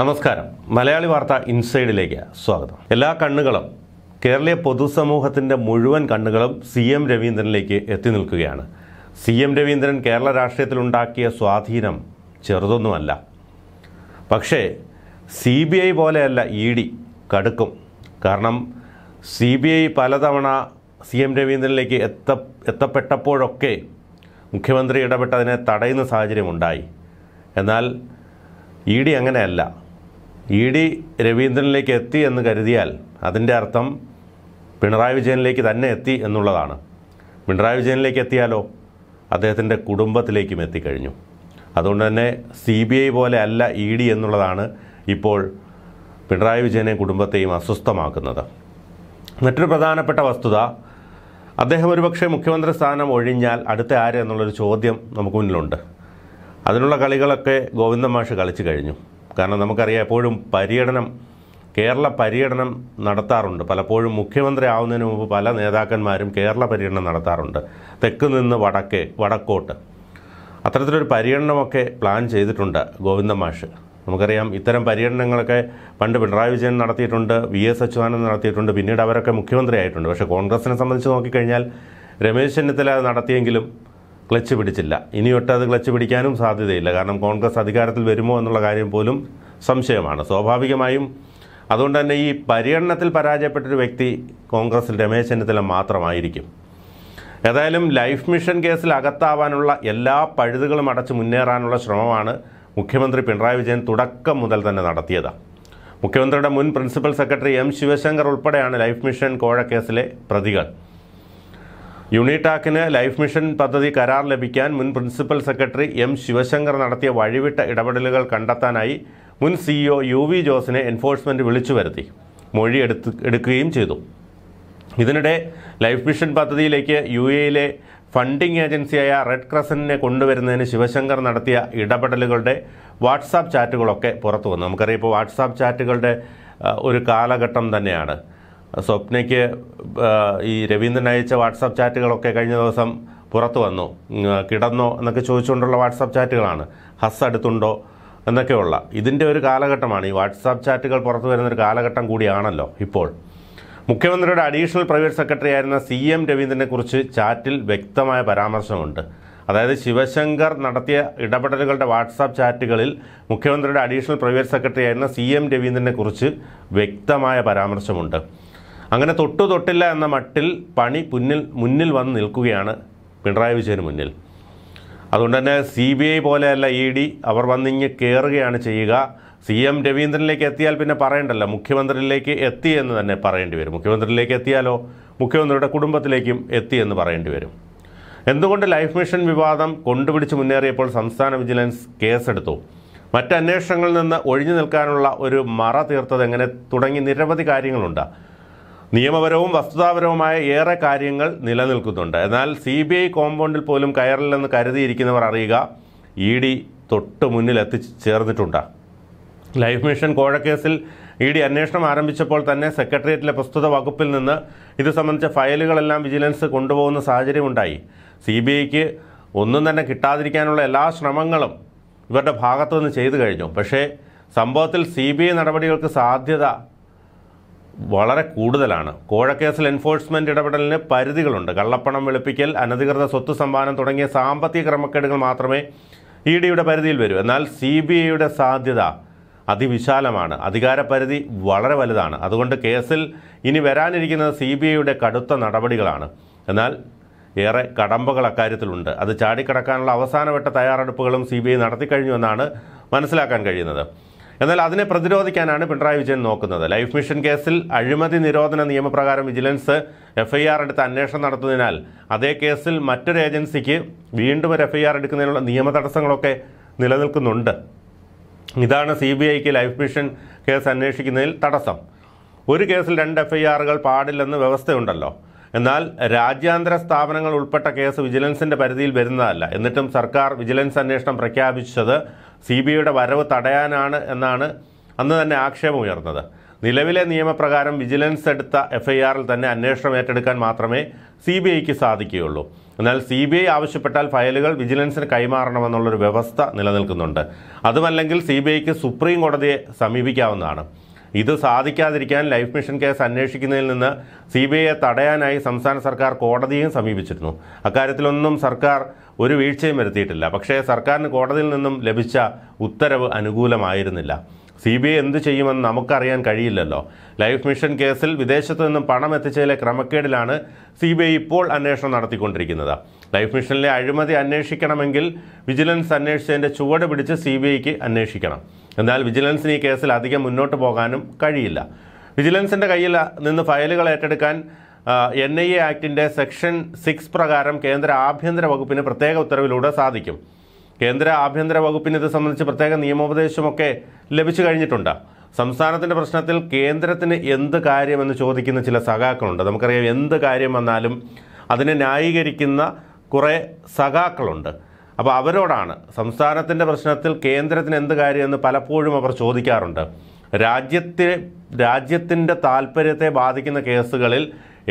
നമസ്കാരം മലയാളി വാർത്ത ഇൻസൈഡിലേക്ക് സ്വാഗതം എല്ലാ കണ്ണുകളും കേരളീയ പൊതുസമൂഹത്തിൻ്റെ മുഴുവൻ കണ്ണുകളും സി എം രവീന്ദ്രനിലേക്ക് എത്തി നിൽക്കുകയാണ് സി എം രവീന്ദ്രൻ കേരള രാഷ്ട്രീയത്തിലുണ്ടാക്കിയ സ്വാധീനം ചെറുതൊന്നുമല്ല പക്ഷേ സി ബി ഐ പോലെയല്ല ഇ ഡി കടുക്കും കാരണം സി ബി ഐ പലതവണ സി എം രവീന്ദ്രനിലേക്ക് എത്ത എത്തപ്പെട്ടപ്പോഴൊക്കെ മുഖ്യമന്ത്രി ഇടപെട്ടതിനെ തടയുന്ന സാഹചര്യമുണ്ടായി എന്നാൽ ഇ ഡി അങ്ങനെയല്ല ഇ ഡി രവീന്ദ്രനിലേക്ക് എത്തി എന്ന് കരുതിയാൽ അതിൻ്റെ അർത്ഥം പിണറായി വിജയനിലേക്ക് തന്നെ എത്തി എന്നുള്ളതാണ് പിണറായി വിജയനിലേക്ക് എത്തിയാലോ അദ്ദേഹത്തിൻ്റെ കുടുംബത്തിലേക്കും എത്തിക്കഴിഞ്ഞു അതുകൊണ്ട് തന്നെ സി ബി ഐ പോലെ അല്ല ഇ ഡി എന്നുള്ളതാണ് ഇപ്പോൾ പിണറായി വിജയനെയും കുടുംബത്തെയും അസ്വസ്ഥമാക്കുന്നത് മറ്റൊരു പ്രധാനപ്പെട്ട വസ്തുത അദ്ദേഹം ഒരുപക്ഷെ മുഖ്യമന്ത്രി സ്ഥാനം ഒഴിഞ്ഞാൽ അടുത്ത ആര് എന്നുള്ളൊരു ചോദ്യം നമുക്ക് മുന്നിലുണ്ട് അതിനുള്ള കളികളൊക്കെ ഗോവിന്ദ മാഷ് കളിച്ചു കഴിഞ്ഞു കാരണം നമുക്കറിയാം എപ്പോഴും പര്യടനം കേരള പര്യടനം നടത്താറുണ്ട് പലപ്പോഴും മുഖ്യമന്ത്രി ആവുന്നതിന് മുമ്പ് പല നേതാക്കന്മാരും കേരള പര്യടനം നടത്താറുണ്ട് തെക്ക് നിന്ന് വടക്കേ വടക്കോട്ട് അത്തരത്തിലൊരു പര്യടനമൊക്കെ പ്ലാൻ ചെയ്തിട്ടുണ്ട് ഗോവിന്ദ മാഷ് നമുക്കറിയാം ഇത്തരം പര്യടനങ്ങളൊക്കെ പണ്ട് പിണറായി വിജയൻ നടത്തിയിട്ടുണ്ട് വി എസ് അച്യുതാനന്ദൻ നടത്തിയിട്ടുണ്ട് പിന്നീട് അവരൊക്കെ മുഖ്യമന്ത്രി ആയിട്ടുണ്ട് പക്ഷേ കോൺഗ്രസിനെ സംബന്ധിച്ച് നോക്കിക്കഴിഞ്ഞാൽ രമേശ് ചെന്നിത്തല നടത്തിയെങ്കിലും ക്ലച്ച് പിടിച്ചില്ല ഇനിയൊട്ട് അത് ക്ലച്ച് പിടിക്കാനും സാധ്യതയില്ല കാരണം കോൺഗ്രസ് അധികാരത്തിൽ വരുമോ എന്നുള്ള കാര്യം പോലും സംശയമാണ് സ്വാഭാവികമായും അതുകൊണ്ട് തന്നെ ഈ പര്യടനത്തിൽ പരാജയപ്പെട്ടൊരു വ്യക്തി കോൺഗ്രസിൽ രമേശ് ചെന്നിത്തല മാത്രമായിരിക്കും ഏതായാലും ലൈഫ് മിഷൻ കേസിൽ അകത്താവാനുള്ള എല്ലാ പഴുതുകളും അടച്ച് മുന്നേറാനുള്ള ശ്രമമാണ് മുഖ്യമന്ത്രി പിണറായി വിജയൻ തുടക്കം മുതൽ തന്നെ നടത്തിയത് മുഖ്യമന്ത്രിയുടെ മുൻ പ്രിൻസിപ്പൽ സെക്രട്ടറി എം ശിവശങ്കർ ഉൾപ്പെടെയാണ് ലൈഫ് മിഷൻ കോഴ പ്രതികൾ യുണിടാക്കിന് ലൈഫ് മിഷൻ പദ്ധതി കരാർ ലഭിക്കാൻ മുൻ പ്രിൻസിപ്പൽ സെക്രട്ടറി എം ശിവശങ്കർ നടത്തിയ വഴിവിട്ട ഇടപെടലുകൾ കണ്ടെത്താനായി മുൻ സിഇഒ യു വി ജോസിനെ എൻഫോഴ്സ്മെൻറ്റ് വിളിച്ചു വരുത്തി മൊഴി എടുത്ത് എടുക്കുകയും ചെയ്തു ഇതിനിടെ ലൈഫ് മിഷൻ പദ്ധതിയിലേക്ക് യു എയിലെ ഫണ്ടിംഗ് ഏജൻസിയായ റെഡ് ക്രസൻറ്റിനെ കൊണ്ടുവരുന്നതിന് ശിവശങ്കർ നടത്തിയ ഇടപെടലുകളുടെ വാട്സാപ്പ് ചാറ്റുകളൊക്കെ പുറത്തു വന്നു നമുക്കറിയാം ഇപ്പോൾ വാട്സാപ്പ് ചാറ്റുകളുടെ ഒരു കാലഘട്ടം തന്നെയാണ് സ്വപ്നയ്ക്ക് ഈ രവീന്ദ്രൻ അയച്ച വാട്സാപ്പ് ചാറ്റുകളൊക്കെ കഴിഞ്ഞ ദിവസം പുറത്തു വന്നു കിടന്നോ എന്നൊക്കെ ചോദിച്ചുകൊണ്ടുള്ള വാട്സാപ്പ് ചാറ്റുകളാണ് ഹസ് അടുത്തുണ്ടോ എന്നൊക്കെയുള്ള ഇതിൻ്റെ ഒരു കാലഘട്ടമാണ് ഈ വാട്സാപ്പ് ചാറ്റുകൾ പുറത്തു വരുന്നൊരു കാലഘട്ടം കൂടിയാണല്ലോ ഇപ്പോൾ മുഖ്യമന്ത്രിയുടെ അഡീഷണൽ പ്രൈവറ്റ് സെക്രട്ടറി ആയിരുന്ന സി എം രവീന്ദ്രനെ കുറിച്ച് ചാറ്റിൽ വ്യക്തമായ പരാമർശമുണ്ട് അതായത് ശിവശങ്കർ നടത്തിയ ഇടപെടലുകളുടെ വാട്സാപ്പ് ചാറ്റുകളിൽ മുഖ്യമന്ത്രിയുടെ അഡീഷണൽ പ്രൈവറ്റ് സെക്രട്ടറി ആയിരുന്ന സി എം രവീന്ദ്രനെ കുറിച്ച് വ്യക്തമായ പരാമർശമുണ്ട് അങ്ങനെ തൊട്ടു തൊട്ടില്ല എന്ന മട്ടിൽ പണി മുന്നിൽ മുന്നിൽ വന്ന് നിൽക്കുകയാണ് പിണറായി വിജയന് മുന്നിൽ അതുകൊണ്ട് തന്നെ സി ബി ഐ പോലെയല്ല ഇ ഡി അവർ വന്നിങ്ങ് കയറുകയാണ് ചെയ്യുക സി എം രവീന്ദ്രനിലേക്ക് എത്തിയാൽ പിന്നെ പറയേണ്ടല്ലോ മുഖ്യമന്ത്രിയിലേക്ക് എത്തി എന്ന് തന്നെ പറയേണ്ടി വരും മുഖ്യമന്ത്രിയിലേക്ക് എത്തിയാലോ മുഖ്യമന്ത്രിയുടെ കുടുംബത്തിലേക്കും എത്തി എന്ന് പറയേണ്ടി വരും എന്തുകൊണ്ട് ലൈഫ് മിഷൻ വിവാദം കൊണ്ടുപിടിച്ച് മുന്നേറിയപ്പോൾ സംസ്ഥാന വിജിലൻസ് കേസെടുത്തു മറ്റ് നിന്ന് ഒഴിഞ്ഞു നിൽക്കാനുള്ള ഒരു മറ തീർത്തത് എങ്ങനെ തുടങ്ങി നിരവധി കാര്യങ്ങളുണ്ട് നിയമപരവും വസ്തുതാപരവുമായ ഏറെ കാര്യങ്ങൾ നിലനിൽക്കുന്നുണ്ട് എന്നാൽ സി ബി ഐ കോമ്പൗണ്ടിൽ പോലും കയറില്ലെന്ന് കരുതിയിരിക്കുന്നവർ അറിയുക ഇ ഡി തൊട്ട് മുന്നിൽ എത്തിച്ചേർന്നിട്ടുണ്ട് ലൈഫ് മിഷൻ കോഴക്കേസിൽ ഇ ഡി അന്വേഷണം ആരംഭിച്ചപ്പോൾ തന്നെ സെക്രട്ടേറിയറ്റിലെ പ്രസ്തുത വകുപ്പിൽ നിന്ന് ഇത് സംബന്ധിച്ച ഫയലുകളെല്ലാം വിജിലൻസ് കൊണ്ടുപോകുന്ന സാഹചര്യമുണ്ടായി സി ബി ഐക്ക് ഒന്നും തന്നെ കിട്ടാതിരിക്കാനുള്ള എല്ലാ ശ്രമങ്ങളും ഇവരുടെ ഭാഗത്തുനിന്ന് ചെയ്തു കഴിഞ്ഞു പക്ഷേ സംഭവത്തിൽ സി ബി ഐ നടപടികൾക്ക് സാധ്യത വളരെ കൂടുതലാണ് കോഴക്കേസിൽ എൻഫോഴ്സ്മെന്റ് ഇടപെടലിന് പരിധികളുണ്ട് കള്ളപ്പണം വെളുപ്പിക്കൽ അനധികൃത സ്വത്ത് സമ്മാനം തുടങ്ങിയ സാമ്പത്തിക ക്രമക്കേടുകൾ മാത്രമേ ഇ ഡിയുടെ പരിധിയിൽ വരൂ എന്നാൽ സി ബി ഐയുടെ സാധ്യത അതിവിശാലമാണ് അധികാരപരിധി വളരെ വലുതാണ് അതുകൊണ്ട് കേസിൽ ഇനി വരാനിരിക്കുന്നത് സി ബി ഐയുടെ കടുത്ത നടപടികളാണ് എന്നാൽ ഏറെ കടമ്പകൾ അക്കാര്യത്തിലുണ്ട് അത് ചാടിക്കടക്കാനുള്ള അവസാനവട്ട തയ്യാറെടുപ്പുകളും സി ബി ഐ എന്നാണ് മനസ്സിലാക്കാൻ കഴിയുന്നത് എന്നാൽ അതിനെ പ്രതിരോധിക്കാനാണ് പിണറായി വിജയൻ നോക്കുന്നത് ലൈഫ് മിഷൻ കേസിൽ അഴിമതി നിരോധന നിയമപ്രകാരം വിജിലൻസ് എഫ്ഐആർ എടുത്ത് അന്വേഷണം നടത്തുന്നതിനാൽ അതേ കേസിൽ മറ്റൊരു ഏജൻസിക്ക് വീണ്ടും ഒരു എഫ്ഐആർ എടുക്കുന്നതിനുള്ള നിയമ തടസ്സങ്ങളൊക്കെ നിലനിൽക്കുന്നുണ്ട് ഇതാണ് സി ബി ഐക്ക് ലൈഫ് മിഷൻ കേസ് അന്വേഷിക്കുന്നതിൽ തടസ്സം ഒരു കേസിൽ രണ്ട് എഫ്ഐആറുകൾ പാടില്ലെന്ന് വ്യവസ്ഥയുണ്ടല്ലോ എന്നാൽ രാജ്യാന്തര സ്ഥാപനങ്ങൾ ഉൾപ്പെട്ട കേസ് വിജിലൻസിന്റെ പരിധിയിൽ വരുന്നതല്ല എന്നിട്ടും സർക്കാർ വിജിലൻസ് അന്വേഷണം പ്രഖ്യാപിച്ചത് സി ബി ഐയുടെ വരവ് തടയാനാണ് എന്നാണ് അന്ന് തന്നെ ആക്ഷേപം ഉയർന്നത് നിലവിലെ നിയമപ്രകാരം വിജിലൻസ് എടുത്ത എഫ് ഐ ആറിൽ തന്നെ അന്വേഷണം ഏറ്റെടുക്കാൻ മാത്രമേ സി ബി ഐക്ക് സാധിക്കുകയുള്ളൂ എന്നാൽ സി ബി ഐ ആവശ്യപ്പെട്ടാൽ ഫയലുകൾ വിജിലൻസിന് കൈമാറണമെന്നുള്ളൊരു വ്യവസ്ഥ നിലനിൽക്കുന്നുണ്ട് അതുമല്ലെങ്കിൽ സി ബി ഐക്ക് സുപ്രീം കോടതിയെ സമീപിക്കാവുന്നതാണ് ഇത് സാധിക്കാതിരിക്കാൻ ലൈഫ് മിഷൻ കേസ് അന്വേഷിക്കുന്നതിൽ നിന്ന് സി ബി ഐയെ തടയാനായി സംസ്ഥാന സർക്കാർ കോടതിയും സമീപിച്ചിരുന്നു അക്കാര്യത്തിലൊന്നും സർക്കാർ ഒരു വീഴ്ചയും വരുത്തിയിട്ടില്ല പക്ഷേ സർക്കാരിന് കോടതിയിൽ നിന്നും ലഭിച്ച ഉത്തരവ് അനുകൂലമായിരുന്നില്ല സി ബി ഐ എന്ത് ചെയ്യുമെന്ന് നമുക്കറിയാൻ കഴിയില്ലല്ലോ ലൈഫ് മിഷൻ കേസിൽ വിദേശത്തു നിന്നും പണം എത്തിച്ചതിലെ ക്രമക്കേടിലാണ് സി ബി ഐ ഇപ്പോൾ അന്വേഷണം നടത്തിക്കൊണ്ടിരിക്കുന്നത് ലൈഫ് മിഷനിലെ അഴിമതി അന്വേഷിക്കണമെങ്കിൽ വിജിലൻസ് അന്വേഷിച്ചതിൻ്റെ ചുവട് പിടിച്ച് സി ബി ഐക്ക് അന്വേഷിക്കണം എന്നാൽ വിജിലൻസിന് ഈ കേസിൽ അധികം മുന്നോട്ട് പോകാനും കഴിയില്ല വിജിലൻസിൻ്റെ കയ്യിൽ നിന്ന് ഫയലുകൾ ഏറ്റെടുക്കാൻ എൻ ഐ എ ആക്ടിൻ്റെ സെക്ഷൻ സിക്സ് പ്രകാരം കേന്ദ്ര ആഭ്യന്തര വകുപ്പിന് പ്രത്യേക ഉത്തരവിലൂടെ സാധിക്കും കേന്ദ്ര ആഭ്യന്തര വകുപ്പിന് ഇത് സംബന്ധിച്ച് പ്രത്യേക നിയമോപദേശമൊക്കെ ലഭിച്ചു കഴിഞ്ഞിട്ടുണ്ട് സംസ്ഥാനത്തിൻ്റെ പ്രശ്നത്തിൽ കേന്ദ്രത്തിന് എന്ത് കാര്യമെന്ന് ചോദിക്കുന്ന ചില സഖാക്കളുണ്ട് നമുക്കറിയാം എന്ത് കാര്യം വന്നാലും അതിനെ ന്യായീകരിക്കുന്ന കുറേ സഖാക്കളുണ്ട് അപ്പോൾ അവരോടാണ് സംസ്ഥാനത്തിൻ്റെ പ്രശ്നത്തിൽ കേന്ദ്രത്തിന് എന്ത് കാര്യമെന്ന് പലപ്പോഴും അവർ ചോദിക്കാറുണ്ട് രാജ്യത്തെ രാജ്യത്തിൻ്റെ താല്പര്യത്തെ ബാധിക്കുന്ന കേസുകളിൽ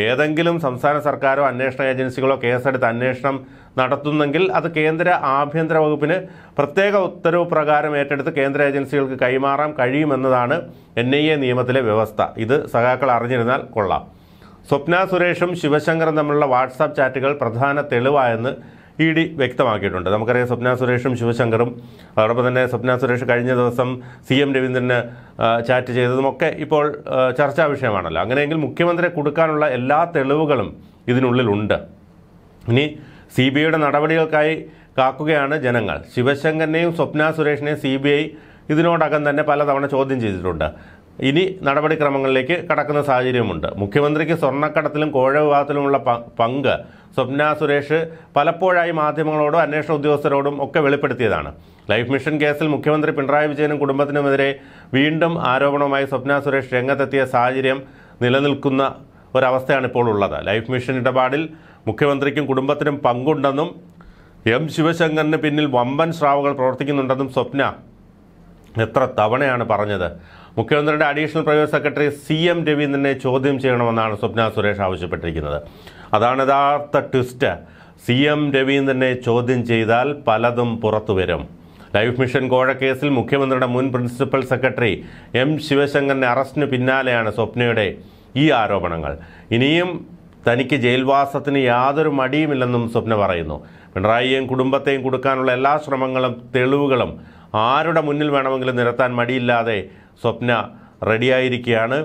ഏതെങ്കിലും സംസ്ഥാന സർക്കാരോ അന്വേഷണ ഏജൻസികളോ കേസെടുത്ത് അന്വേഷണം നടത്തുന്നെങ്കിൽ അത് കേന്ദ്ര ആഭ്യന്തര വകുപ്പിന് പ്രത്യേക ഉത്തരവ് പ്രകാരം ഏറ്റെടുത്ത് കേന്ദ്ര ഏജൻസികൾക്ക് കൈമാറാൻ കഴിയുമെന്നതാണ് എൻ ഐ എ നിയമത്തിലെ വ്യവസ്ഥ ഇത് സഖാക്കൾ അറിഞ്ഞിരുന്നാൽ കൊള്ളാം സ്വപ്ന സുരേഷും ശിവശങ്കറും തമ്മിലുള്ള വാട്സാപ്പ് ചാറ്റുകൾ പ്രധാന തെളിവായെന്ന് ഇ ഡി വ്യക്തമാക്കിയിട്ടുണ്ട് നമുക്കറിയാം സ്വപ്ന സുരേഷും ശിവശങ്കറും അതോടൊപ്പം തന്നെ സ്വപ്ന സുരേഷ് കഴിഞ്ഞ ദിവസം സി എം രവീന്ദ്രന് ചാറ്റ് ചെയ്തതുമൊക്കെ ഇപ്പോൾ ചർച്ചാ വിഷയമാണല്ലോ അങ്ങനെയെങ്കിൽ മുഖ്യമന്ത്രിയെ കൊടുക്കാനുള്ള എല്ലാ തെളിവുകളും ഇതിനുള്ളിലുണ്ട് ഇനി സി ബി ഐയുടെ നടപടികൾക്കായി കാക്കുകയാണ് ജനങ്ങൾ ശിവശങ്കറിനെയും സ്വപ്ന സുരേഷിനെയും സി ബി ഐ ഇതിനോടകം തന്നെ പലതവണ ചോദ്യം ചെയ്തിട്ടുണ്ട് ഇനി നടപടിക്രമങ്ങളിലേക്ക് കടക്കുന്ന സാഹചര്യമുണ്ട് മുഖ്യമന്ത്രിക്ക് സ്വർണ്ണക്കടത്തിലും കോഴ വിവാഹത്തിലുമുള്ള പങ്ക് സ്വപ്ന സുരേഷ് പലപ്പോഴായി മാധ്യമങ്ങളോടും അന്വേഷണ ഉദ്യോഗസ്ഥരോടും ഒക്കെ വെളിപ്പെടുത്തിയതാണ് ലൈഫ് മിഷൻ കേസിൽ മുഖ്യമന്ത്രി പിണറായി വിജയനും കുടുംബത്തിനുമെതിരെ വീണ്ടും ആരോപണവുമായി സ്വപ്ന സുരേഷ് രംഗത്തെത്തിയ സാഹചര്യം നിലനിൽക്കുന്ന ഒരവസ്ഥയാണ് ഇപ്പോൾ ഉള്ളത് ലൈഫ് മിഷൻ ഇടപാടിൽ മുഖ്യമന്ത്രിക്കും കുടുംബത്തിനും പങ്കുണ്ടെന്നും എം ശിവശങ്കറിന് പിന്നിൽ വമ്പൻ സ്രാവുകൾ പ്രവർത്തിക്കുന്നുണ്ടെന്നും സ്വപ്ന എത്ര തവണയാണ് പറഞ്ഞത് മുഖ്യമന്ത്രിയുടെ additional private secretary C M രവീന്ദ്രനെ ചോദ്യം ചെയ്യണമെന്നാണ് സ്വപ്ന സുരേഷ് ആവശ്യപ്പെട്ടിരിക്കുന്നത് അതാണ് യഥാർത്ഥ ട്വിസ്റ്റ് സി എം രവീന്ദ്രനെ ചോദ്യം ചെയ്താൽ പലതും പുറത്തു വരും ലൈഫ് മിഷൻ കോഴക്കേസിൽ മുഖ്യമന്ത്രിയുടെ മുൻ പ്രിൻസിപ്പൽ സെക്രട്ടറി എം ശിവശങ്കറിന്റെ അറസ്റ്റിന് പിന്നാലെയാണ് സ്വപ്നയുടെ ഈ ആരോപണങ്ങൾ ഇനിയും തനിക്ക് ജയിൽവാസത്തിന് യാതൊരു മടിയുമില്ലെന്നും സ്വപ്ന പറയുന്നു പിണറായിയെയും കുടുംബത്തെയും കൊടുക്കാനുള്ള എല്ലാ ശ്രമങ്ങളും തെളിവുകളും ആരുടെ മുന്നിൽ വേണമെങ്കിലും നിരത്താൻ മടിയില്ലാതെ സ്വപ്ന റെഡിയായിരിക്കുകയാണ്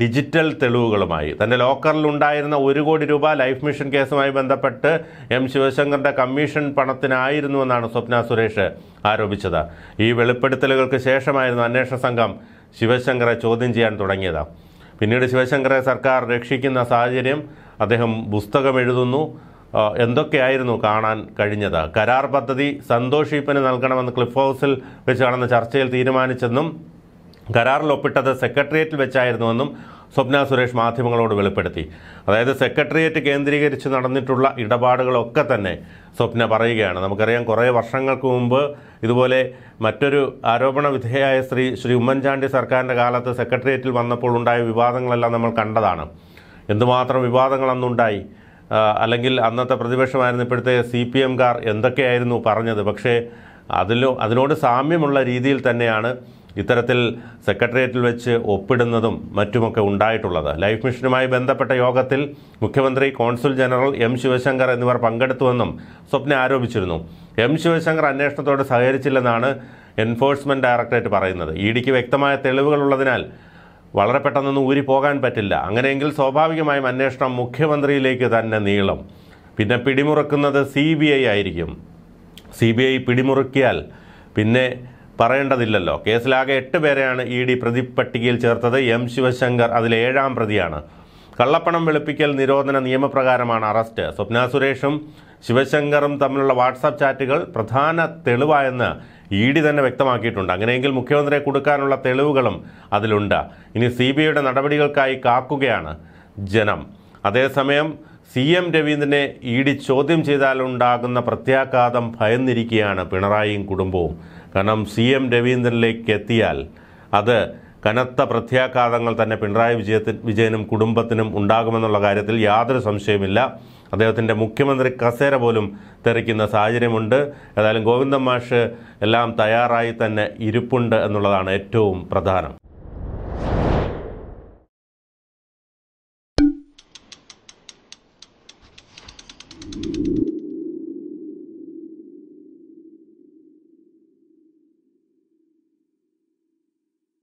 ഡിജിറ്റൽ തെളിവുകളുമായി തൻ്റെ ലോക്കറിൽ ഉണ്ടായിരുന്ന ഒരു കോടി രൂപ ലൈഫ് മിഷൻ കേസുമായി ബന്ധപ്പെട്ട് എം ശിവശങ്കറിൻ്റെ കമ്മീഷൻ പണത്തിനായിരുന്നുവെന്നാണ് സ്വപ്ന സുരേഷ് ആരോപിച്ചത് ഈ വെളിപ്പെടുത്തലുകൾക്ക് ശേഷമായിരുന്നു അന്വേഷണ സംഘം ശിവശങ്കറെ ചോദ്യം ചെയ്യാൻ തുടങ്ങിയത് പിന്നീട് ശിവശങ്കറെ സർക്കാർ രക്ഷിക്കുന്ന സാഹചര്യം അദ്ദേഹം പുസ്തകം എഴുതുന്നു എന്തൊക്കെയായിരുന്നു കാണാൻ കഴിഞ്ഞത് കരാർ പദ്ധതി സന്തോഷ് നൽകണമെന്ന് ക്ലിഫ് ഹൗസിൽ വെച്ച് നടന്ന ചർച്ചയിൽ തീരുമാനിച്ചെന്നും കരാറിൽ ഒപ്പിട്ടത് സെക്രട്ടേറിയറ്റിൽ വെച്ചായിരുന്നുവെന്നും സ്വപ്ന സുരേഷ് മാധ്യമങ്ങളോട് വെളിപ്പെടുത്തി അതായത് സെക്രട്ടേറിയറ്റ് കേന്ദ്രീകരിച്ച് നടന്നിട്ടുള്ള ഇടപാടുകളൊക്കെ തന്നെ സ്വപ്ന പറയുകയാണ് നമുക്കറിയാം കുറേ വർഷങ്ങൾക്ക് മുമ്പ് ഇതുപോലെ മറ്റൊരു ആരോപണ വിധേയായ ശ്രീ ശ്രീ ഉമ്മൻചാണ്ടി സർക്കാരിൻ്റെ കാലത്ത് സെക്രട്ടേറിയറ്റിൽ വന്നപ്പോൾ ഉണ്ടായ വിവാദങ്ങളെല്ലാം നമ്മൾ കണ്ടതാണ് എന്തുമാത്രം വിവാദങ്ങൾ അല്ലെങ്കിൽ അന്നത്തെ പ്രതിപക്ഷമായിരുന്നു ഇപ്പോഴത്തെ സി പി എംകാർ എന്തൊക്കെയായിരുന്നു പറഞ്ഞത് പക്ഷേ അതിലോ അതിനോട് സാമ്യമുള്ള രീതിയിൽ തന്നെയാണ് ഇത്തരത്തിൽ സെക്രട്ടേറിയറ്റിൽ വെച്ച് ഒപ്പിടുന്നതും മറ്റുമൊക്കെ ഉണ്ടായിട്ടുള്ളത് ലൈഫ് മിഷനുമായി ബന്ധപ്പെട്ട യോഗത്തിൽ മുഖ്യമന്ത്രി കോൺസുൽ ജനറൽ എം ശിവശങ്കർ എന്നിവർ പങ്കെടുത്തുവെന്നും സ്വപ്ന ആരോപിച്ചിരുന്നു എം ശിവശങ്കർ അന്വേഷണത്തോട് സഹകരിച്ചില്ലെന്നാണ് എൻഫോഴ്സ്മെന്റ് ഡയറക്ടറേറ്റ് പറയുന്നത് ഇ ഡിക്ക് വ്യക്തമായ തെളിവുകളുള്ളതിനാൽ വളരെ പെട്ടെന്നൊന്നും ഊരിപ്പോകാൻ പറ്റില്ല അങ്ങനെയെങ്കിൽ സ്വാഭാവികമായും അന്വേഷണം മുഖ്യമന്ത്രിയിലേക്ക് തന്നെ നീളും പിന്നെ പിടിമുറുക്കുന്നത് സി ബി ഐ ആയിരിക്കും സി ബി ഐ പിടിമുറുക്കിയാൽ പിന്നെ പറയേണ്ടതില്ലല്ലോ കേസിലാകെ എട്ട് പേരെയാണ് ഇ ഡി പട്ടികയിൽ ചേർത്തത് എം ശിവശങ്കർ അതിലെ ഏഴാം പ്രതിയാണ് കള്ളപ്പണം വെളുപ്പിക്കൽ നിരോധന നിയമപ്രകാരമാണ് അറസ്റ്റ് സ്വപ്ന സുരേഷും ശിവശങ്കറും തമ്മിലുള്ള വാട്സാപ്പ് ചാറ്റുകൾ പ്രധാന തെളിവായെന്ന് ഇ ഡി തന്നെ വ്യക്തമാക്കിയിട്ടുണ്ട് അങ്ങനെയെങ്കിൽ മുഖ്യമന്ത്രിയെ കൊടുക്കാനുള്ള തെളിവുകളും അതിലുണ്ട് ഇനി സി ബി ഐയുടെ നടപടികൾക്കായി കാക്കുകയാണ് ജനം അതേസമയം സി എം രവീന്ദ്രനെ ഇ ഡി ചോദ്യം ചെയ്താലുണ്ടാകുന്ന പ്രത്യാഘാതം ഭയന്നിരിക്കുകയാണ് പിണറായിയും കുടുംബവും കാരണം സി എം രവീന്ദ്രനിലേക്ക് എത്തിയാൽ അത് കനത്ത പ്രത്യാഘാതങ്ങൾ തന്നെ പിണറായി വിജയത്തിന് വിജയനും കുടുംബത്തിനും ഉണ്ടാകുമെന്നുള്ള കാര്യത്തിൽ യാതൊരു സംശയമില്ല അദ്ദേഹത്തിൻ്റെ മുഖ്യമന്ത്രി കസേര പോലും തെറിക്കുന്ന സാഹചര്യമുണ്ട് ഏതായാലും ഗോവിന്ദൻ മാഷ് എല്ലാം തയ്യാറായി തന്നെ ഇരിപ്പുണ്ട് എന്നുള്ളതാണ് ഏറ്റവും പ്രധാനം